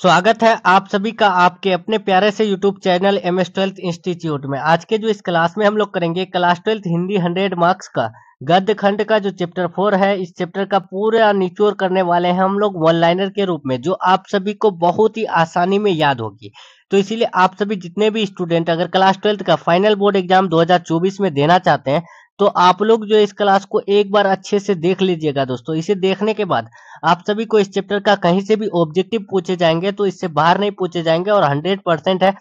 स्वागत है आप सभी का आपके अपने प्यारे से YouTube channel M S twelfth institute में आज के जो इस क्लास में हम लोग करेंगे class twelfth Hindi hundred marks का गद्य खंड का जो चैप्टर फोर है इस चैप्टर का पूरा निचोर करने वाले हैं हम लोग वन लाइनर के रूप में जो आप सभी को बहुत ही आसानी में याद होगी तो इसीलिए आप सभी जितने भी स्टूडेंट अगर क्लास ट्वेल्थ का फाइनल बोर्ड एग्जाम 2024 में देना चाहते हैं तो आप लोग जो इस क्लास को एक बार अच्छे से देख लीजिएगा दोस्तों इसे देखने के बाद आप सभी को इस चैप्टर का कहीं से भी ऑब्जेक्टिव पूछे जाएंगे तो इससे बाहर नहीं पूछे जाएंगे और हंड्रेड परसेंट है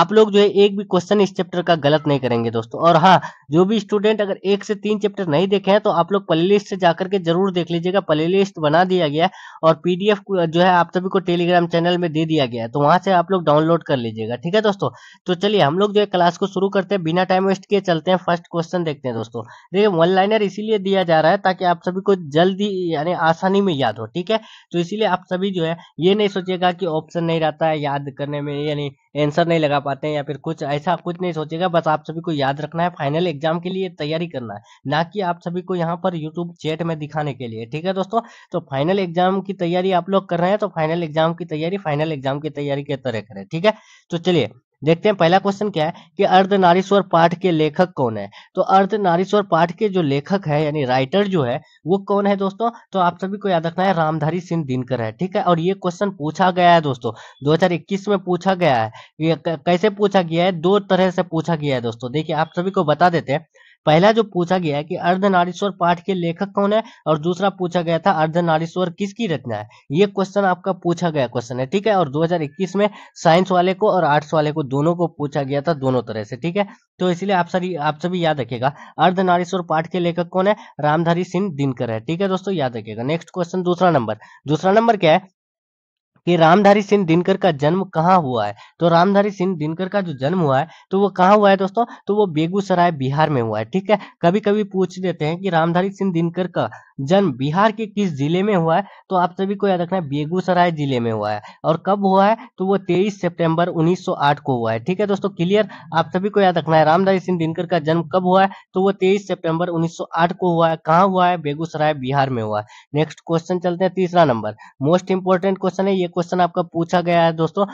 आप लोग जो है एक भी क्वेश्चन इस चैप्टर का गलत नहीं करेंगे दोस्तों और हाँ जो भी स्टूडेंट अगर एक से तीन चैप्टर नहीं देखे हैं तो आप लोग प्ले लिस्ट से जाकर के जरूर देख लीजिएगा प्ले लिस्ट बना दिया गया है और पीडीएफ जो है आप सभी को टेलीग्राम चैनल में दे दिया गया है तो वहां से आप लोग डाउनलोड कर लीजिएगा ठीक है दोस्तों तो चलिए हम लोग जो है क्लास को शुरू करते हैं बिना टाइम वेस्ट किए चलते हैं फर्स्ट क्वेश्चन देखते हैं दोस्तों देखिए वन लाइनर इसीलिए दिया जा रहा है ताकि आप सभी को जल्दी यानी आसानी में याद हो ठीक है तो इसीलिए आप सभी जो है ये नहीं सोचेगा कि ऑप्शन नहीं रहता है याद करने में यानी आंसर नहीं लगा पाते हैं या फिर कुछ ऐसा कुछ नहीं सोचेगा बस आप सभी को याद रखना है फाइनल एग्जाम के लिए तैयारी करना है ना कि आप सभी को यहाँ पर यूट्यूब चैट में दिखाने के लिए ठीक है दोस्तों तो फाइनल एग्जाम की तैयारी आप लोग कर रहे हैं तो फाइनल एग्जाम की तैयारी फाइनल एग्जाम की तैयारी के तरह करें ठीक है तो चलिए देखते हैं पहला क्वेश्चन क्या है कि अर्धनारीश्वर पाठ के लेखक कौन है तो अर्धनारीश्वर पाठ के जो लेखक है यानी राइटर जो है वो कौन है दोस्तों तो आप सभी को याद रखना है रामधारी सिंह दिनकर है ठीक है और ये क्वेश्चन पूछा गया है दोस्तों 2021 में पूछा गया है ये कैसे पूछा गया है दो तरह से पूछा गया है दोस्तों देखिए आप सभी को बता देते हैं पहला जो पूछा गया है कि अर्धनारीश्वर पाठ के लेखक कौन है और दूसरा पूछा गया था अर्धनारीश्वर किसकी रचना है ये क्वेश्चन आपका पूछा गया क्वेश्चन है ठीक है और 2021 में साइंस वाले को और आर्ट्स वाले को दोनों को पूछा गया था दोनों तरह से ठीक है तो इसलिए आप सभी आप सभी याद रखेगा अर्धनारीश्वर पाठ के लेखक कौन है रामधारी सिंह दिनकर है ठीक है दोस्तों याद रखेगा नेक्स्ट क्वेश्चन दूसरा नंबर दूसरा नंबर क्या है कि रामधारी सिंह दिनकर का जन्म कहाँ हुआ है तो रामधारी सिंह दिनकर का जो जन्म हुआ है तो वो कहाँ हुआ है दोस्तों तो वो बेगूसराय बिहार में हुआ है ठीक है कभी कभी पूछ देते हैं कि रामधारी सिंह दिनकर का जन्म बिहार के किस जिले में हुआ है तो आप सभी को याद रखना है बेगूसराय जिले में हुआ है और कब हुआ है तो वो तेईस सितंबर 1908 को हुआ है ठीक है दोस्तों क्लियर आप सभी को याद रखना है रामधारी सिंह दिनकर का जन्म कब हुआ है तो वो तेईस सितंबर 1908 को हुआ है कहाँ हुआ है बेगूसराय बिहार में हुआ है नेक्स्ट क्वेश्चन चलते हैं तीसरा नंबर मोस्ट इंपोर्टेंट क्वेश्चन है ये क्वेश्चन आपका पूछा गया है दोस्तों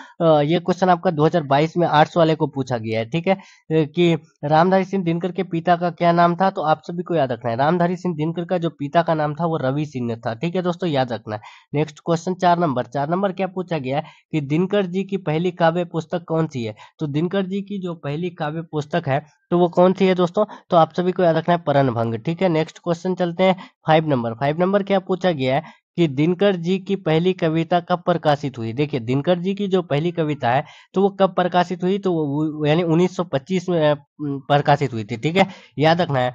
ये क्वेश्चन आपका 2022 में आर्ट्स वाले को पूछा गया है ठीक है कि रामधारी सिंह दिनकर के पिता का क्या नाम था तो आप सभी को याद रखना है रामधारी सिंह दिनकर का जो पिता का नाम था वो रवि सिंह था ठीक है दोस्तों याद रखना नेक्स्ट क्वेश्चन चार नंबर चार नंबर क्या पूछा गया है कि दिनकर जी की पहली काव्य पुस्तक कौन सी है तो दिनकर जी की जो पहली काव्य पुस्तक है तो वो कौन सी है दोस्तों तो आप सभी को याद रखना है परन भंग ठीक है नेक्स्ट क्वेश्चन चलते हैं फाइव नंबर फाइव नंबर क्या पूछा गया है कि दिनकर जी की पहली कविता कब प्रकाशित हुई देखिए दिनकर जी की जो पहली कविता है तो वो कब प्रकाशित हुई तो यानी 1925 में प्रकाशित हुई थी ठीक है याद रखना है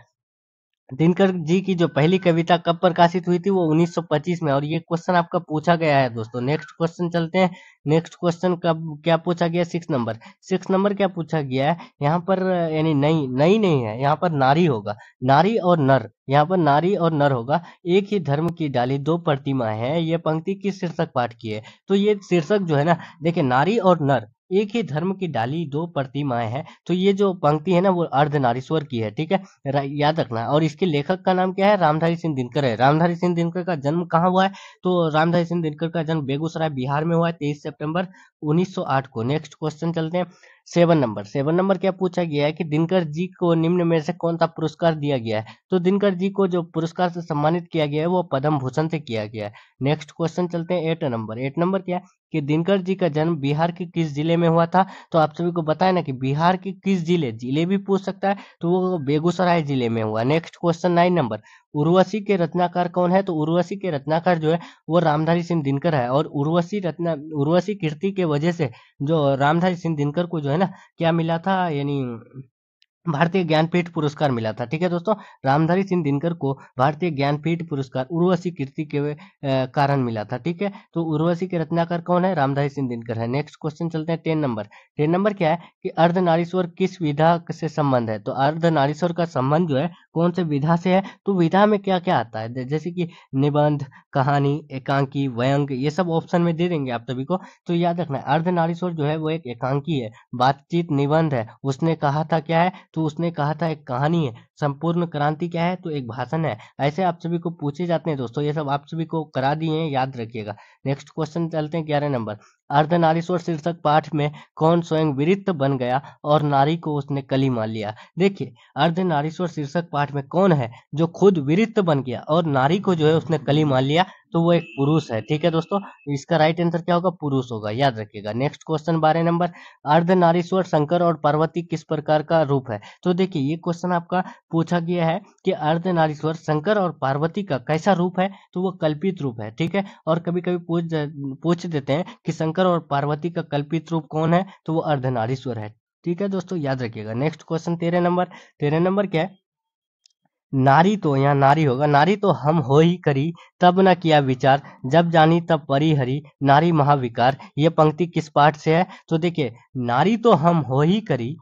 दिनकर जी की जो पहली कविता कब प्रकाशित हुई थी वो 1925 में और ये क्वेश्चन आपका पूछा गया है दोस्तों नेक्स्ट क्वेश्चन चलते हैं नेक्स्ट क्वेश्चन कब क्या पूछा गया सिक्स नंबर सिक्स नंबर क्या पूछा गया है यहाँ पर यानी नई नई नहीं है यहाँ पर नारी होगा नारी और नर यहाँ पर नारी और नर होगा एक ही धर्म की डाली दो प्रतिमा है ये पंक्ति किस शीर्षक पाठ की है तो ये शीर्षक जो है ना देखिये नारी और नर एक ही धर्म की डाली दो प्रतिमाएं हैं तो ये जो पंक्ति है ना वो अर्धनारीश्वर की है ठीक है याद रखना और इसके लेखक का नाम क्या है रामधारी सिंह दिनकर है रामधारी सिंह दिनकर का जन्म कहाँ हुआ है तो रामधारी सिंह दिनकर का जन्म बेगूसराय बिहार में हुआ है तेईस सेप्टेम्बर 1908 को नेक्स्ट क्वेश्चन चलते हैं सेवन नंबर सेवन नंबर क्या पूछा गया है कि दिनकर जी को निम्न में से कौन सा पुरस्कार दिया गया है तो दिनकर जी को जो पुरस्कार से सम्मानित किया गया है वो पद्म भूषण से किया गया है नेक्स्ट क्वेश्चन चलते हैं एट नंबर एट नंबर क्या है कि दिनकर जी का जन्म बिहार के किस जिले में हुआ था तो आप सभी को बताए ना कि बिहार के किस जिले जिले भी पूछ सकता है तो वो बेगूसराय जिले में हुआ next question nine number Urvashi के रचनाकार कौन है तो उर्वशी के रचनाकार जो है वो रामधारी सिंह दिनकर है और उर्वशी रत्ना उर्वशी कीर्ति के वजह से जो रामधारी सिंह दिनकर को जो है ना क्या मिला था यानी भारतीय ज्ञानपीठ पुरस्कार मिला था ठीक है दोस्तों रामधारी सिंह दिनकर को भारतीय ज्ञानपीठ पुरस्कार उर्वशी कीर्ति के कारण मिला था ठीक है तो उर्वशी के रत्नाकर कौन है रामधारी सिंह दिनकर है नेक्स्ट क्वेश्चन चलते हैं टेन नंबर टेन नंबर क्या है कि अर्धनारीश्वर किस विधा से संबंध है तो अर्धनारीश्वर का संबंध जो है कौन से विधा से है तो विधा में क्या क्या आता है जैसे कि निबंध कहानी एकांकी व्यंग ये सब ऑप्शन में दे देंगे आप सभी को तो याद रखना अर्धनारीश्वर जो है वो एक एकांकी है बातचीत निबंध है उसने कहा था क्या है तो उसने कहा था एक कहानी है संपूर्ण क्रांति क्या है तो एक भाषण है ऐसे आप सभी को पूछे जाते हैं दोस्तों ये सब आप सभी को करा दिए हैं याद रखिएगा नेक्स्ट क्वेश्चन चलते हैं ग्यारह नंबर अर्धनारीश्वर शीर्षक पाठ में कौन स्वयं वीरित बन गया और नारी को उसने कली मान लिया देखिए अर्धनारीश्वर शीर्षक पाठ में कौन है जो खुद वीरित बन गया और नारी को जो है उसने कली मान लिया तो वो एक पुरुष है ठीक है दोस्तों इसका राइट आंसर क्या होगा पुरुष होगा याद रखिएगा नेक्स्ट क्वेश्चन बारह नंबर अर्ध नारीश्वर शंकर और पार्वती किस प्रकार का रूप है तो देखिए ये क्वेश्चन आपका पूछा गया है कि अर्ध नारीश्वर शंकर और पार्वती का कैसा रूप है तो वो कल्पित रूप है ठीक है और कभी कभी पूछ पूछ देते हैं कि शंकर शंकर और पार्वती का कल्पित रूप कौन है तो वो अर्धनारीश्वर है ठीक है दोस्तों याद रखिएगा नेक्स्ट क्वेश्चन तेरह नंबर तेरह नंबर क्या है नारी तो यहाँ नारी होगा नारी तो हम हो ही करी तब ना किया विचार जब जानी तब परी हरी नारी महाविकार ये पंक्ति किस पाठ से है तो देखिये नारी तो हम हो ही करी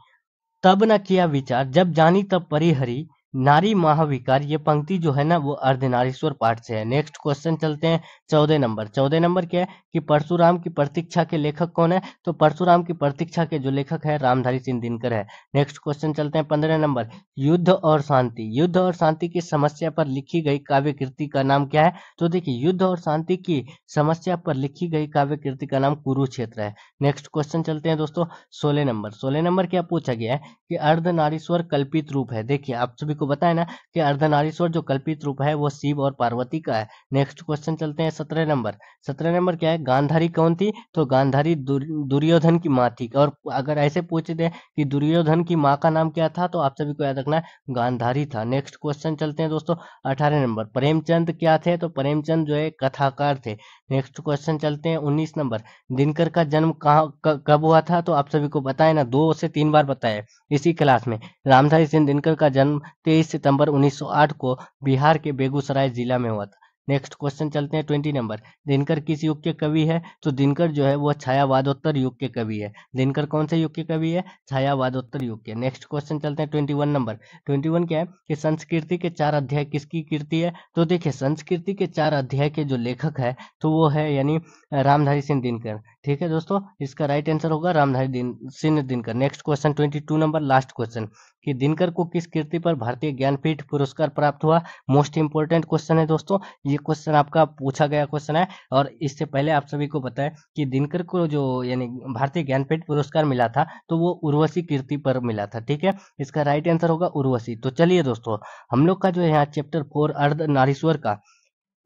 तब ना किया विचार जब जानी तब परी हरी नारी महाविकार ये पंक्ति जो है ना वो अर्धनारीश्वर पाठ से है नेक्स्ट क्वेश्चन चलते हैं चौदह नंबर चौदह नंबर क्या है कि परशुराम की प्रतीक्षा के लेखक कौन है तो परशुराम की प्रतीक्षा के जो लेखक है रामधारी सिंह दिनकर है नेक्स्ट क्वेश्चन चलते हैं पंद्रह नंबर युद्ध और शांति युद्ध और शांति की समस्या पर लिखी गई काव्य कृति का नाम क्या है तो देखिये युद्ध और शांति की समस्या पर लिखी गई काव्य कृति का नाम कुरुक्षेत्र है नेक्स्ट क्वेश्चन चलते हैं दोस्तों सोलह नंबर सोलह नंबर क्या पूछा गया है कि अर्धनारीश्वर कल्पित रूप है देखिए आप सभी को बताया ना कि अर्धनारीश्वर जो कल्पित रूप है वो शिव और पार्वती का है नेक्स्ट क्वेश्चन चलते हैं सत्रह नंबर सत्रह नंबर क्या है गांधारी कौन थी तो गांधारी दुर्योधन की माँ थी और अगर ऐसे पूछ दे कि दुर्योधन की माँ का नाम क्या था तो आप सभी को याद रखना है गांधारी था नेक्स्ट क्वेश्चन चलते हैं दोस्तों अठारह नंबर प्रेमचंद क्या थे तो प्रेमचंद जो है कथाकार थे नेक्स्ट क्वेश्चन चलते हैं उन्नीस नंबर दिनकर का जन्म कहाँ कब हुआ था तो आप सभी को बताए ना दो से तीन बार बताए इसी क्लास में रामधारी सिंह दिनकर का जन्म 23 सितंबर 1908 को बिहार के बेगूसराय जिला में हुआ था नेक्स्ट क्वेश्चन चलते हैं ट्वेंटी नंबर दिनकर किस युग के कवि है तो दिनकर जो है वो छायावादोत्तर युग के कवि है दिनकर कौन से युग के कवि है छायावादोत्तर युग के नेक्स्ट क्वेश्चन चलते हैं twenty one number twenty one क्या है कि संस्कृति के चार अध्याय किसकी कीर्ति है तो देखिए संस्कृति के चार अध्याय के जो लेखक है तो वो है यानी रामधारी सिंह दिनकर ठीक है दोस्तों इसका राइट आंसर होगा Ramdhari Singh Dinkar next question twenty number last question कि दिनकर को किस कृति पर भारतीय ज्ञानपीठ पुरस्कार प्राप्त हुआ मोस्ट इंपोर्टेंट क्वेश्चन है दोस्तों ये क्वेश्चन आपका पूछा गया क्वेश्चन है और इससे पहले आप सभी को बताएं कि दिनकर को जो यानी भारतीय ज्ञानपीठ पुरस्कार मिला था तो वो उर्वशी कीर्ति पर मिला था ठीक है इसका राइट आंसर होगा उर्वशी तो चलिए दोस्तों हम लोग का जो यहाँ चैप्टर फोर अर्ध नारीश्वर का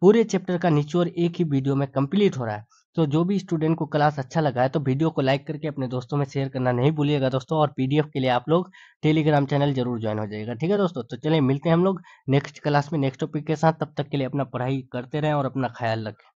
पूरे चैप्टर का निचोर एक ही वीडियो में कंप्लीट हो रहा है तो जो भी स्टूडेंट को क्लास अच्छा लगा है तो वीडियो को लाइक करके अपने दोस्तों में शेयर करना नहीं भूलिएगा दोस्तों और पीडीएफ के लिए आप लोग टेलीग्राम चैनल जरूर ज्वाइन हो जाएगा ठीक है दोस्तों तो चलिए मिलते हैं हम लोग नेक्स्ट क्लास में नेक्स्ट टॉपिक के साथ तब तक के लिए अपना पढ़ाई करते रहें और अपना ख्याल रखें